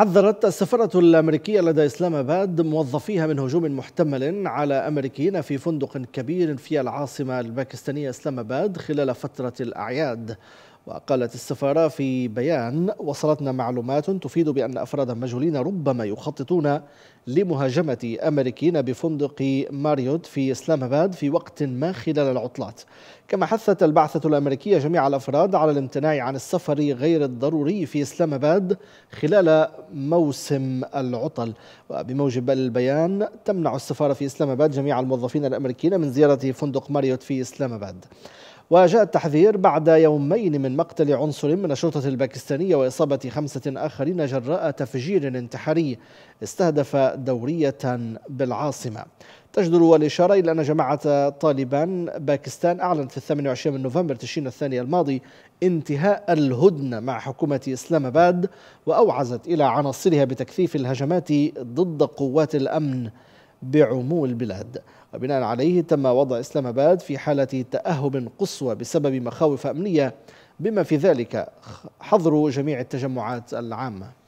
حذرت السفارة الأمريكية لدى إسلام أباد موظفيها من هجوم محتمل على أمريكيين في فندق كبير في العاصمة الباكستانية إسلام أباد خلال فترة الأعياد وقالت السفارة في بيان وصلتنا معلومات تفيد بأن أفراد مجهولين ربما يخططون لمهاجمة أمريكيين بفندق ماريوت في إسلام أباد في وقت ما خلال العطلات كما حثت البعثة الأمريكية جميع الأفراد على الامتناع عن السفر غير الضروري في إسلام أباد خلال موسم العطل وبموجب البيان تمنع السفارة في إسلام أباد جميع الموظفين الأمريكيين من زيارة فندق ماريوت في إسلام أباد وجاء التحذير بعد يومين من مقتل عنصر من الشرطة الباكستانية وإصابة خمسة آخرين جراء تفجير انتحاري استهدف دورية بالعاصمة تجدر الإشارة إلى أن جماعة طالبان باكستان أعلنت في 28 من نوفمبر تشرين الثاني الماضي انتهاء الهدنة مع حكومة إسلام أباد وأوعزت إلى عناصرها بتكثيف الهجمات ضد قوات الأمن بعمو البلاد وبناء عليه تم وضع إسلام آباد في حالة تأهب قصوى بسبب مخاوف أمنية بما في ذلك حظر جميع التجمعات العامة